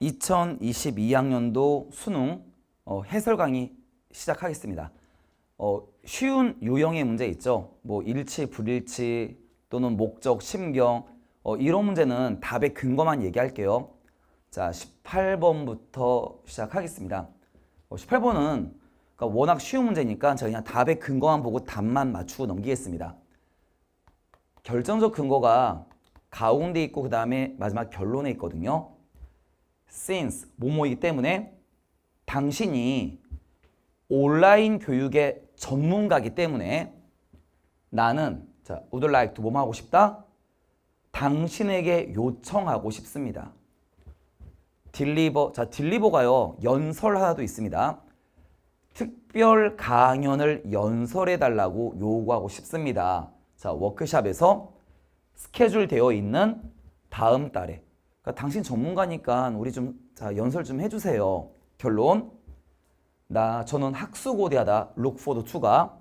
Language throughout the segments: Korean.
2022학년도 수능 어, 해설 강의 시작하겠습니다. 어, 쉬운 유형의 문제 있죠. 뭐 일치, 불일치 또는 목적, 심경 어, 이런 문제는 답의 근거만 얘기할게요. 자, 18번부터 시작하겠습니다. 어, 18번은 그러니까 워낙 쉬운 문제니까 제가 그냥 답의 근거만 보고 답만 맞추고 넘기겠습니다. 결정적 근거가 가운데 있고 그 다음에 마지막 결론에 있거든요. since 모모이기 때문에 당신이 온라인 교육의 전문가기 이 때문에 나는 자, would like to 뭐뭐 하고 싶다? 당신에게 요청하고 싶습니다. 딜리버, 자 딜리버가요 연설하나도 있습니다. 특별 강연을 연설해달라고 요구하고 싶습니다. 자 워크샵에서 스케줄 되어 있는 다음 달에 그러니까 당신 전문가니까 우리 좀 자, 연설 좀 해주세요. 결론. 나 저는 학수고대하다 록포드 2가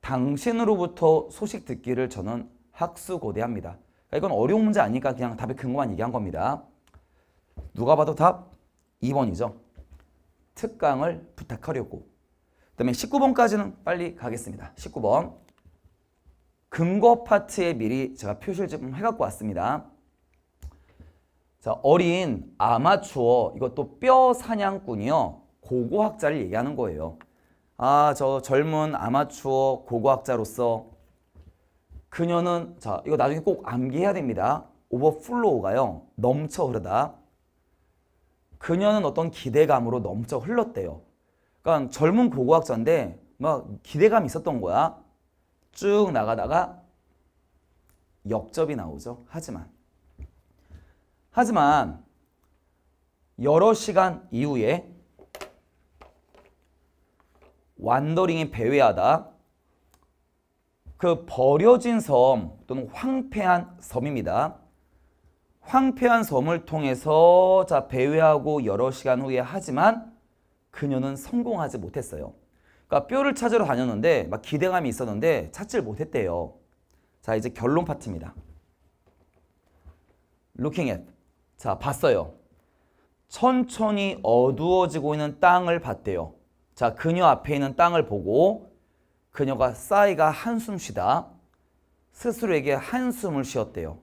당신으로부터 소식 듣기를 저는 학수고대합니다. 그러니까 이건 어려운 문제 아니니까 그냥 답에 근거만 얘기한 겁니다. 누가 봐도 답 2번이죠. 특강을 부탁하려고. 그 다음에 19번까지는 빨리 가겠습니다. 19번. 근거 파트에 미리 제가 표시를 좀 해갖고 왔습니다. 자, 어린 아마추어 이것도 뼈 사냥꾼이요. 고고학자를 얘기하는 거예요. 아, 저 젊은 아마추어 고고학자로서 그녀는 자, 이거 나중에 꼭 암기해야 됩니다. 오버플로우가요. 넘쳐 흐르다. 그녀는 어떤 기대감으로 넘쳐 흘렀대요. 그러니까 젊은 고고학자인데 막 기대감이 있었던 거야. 쭉 나가다가 역접이 나오죠. 하지만 하지만 여러 시간 이후에 완더링이 배회하다 그 버려진 섬 또는 황폐한 섬입니다. 황폐한 섬을 통해서 자 배회하고 여러 시간 후에 하지만 그녀는 성공하지 못했어요. 그러니까 뼈를 찾으러 다녔는데 막 기대감이 있었는데 찾질 못했대요. 자 이제 결론 파트입니다. Looking at 자, 봤어요. 천천히 어두워지고 있는 땅을 봤대요. 자, 그녀 앞에 있는 땅을 보고 그녀가 싸이가 한숨 쉬다 스스로에게 한숨을 쉬었대요.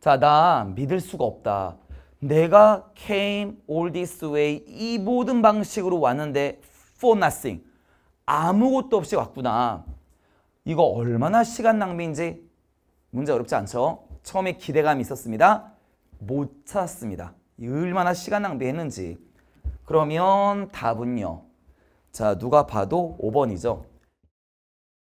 자, 나 믿을 수가 없다. 내가 came all this way 이 모든 방식으로 왔는데 for nothing. 아무것도 없이 왔구나. 이거 얼마나 시간 낭비인지 문제 어렵지 않죠? 처음에 기대감이 있었습니다. 못 찾았습니다. 얼마나 시간 낭비했는지. 그러면 답은요. 자, 누가 봐도 5번이죠.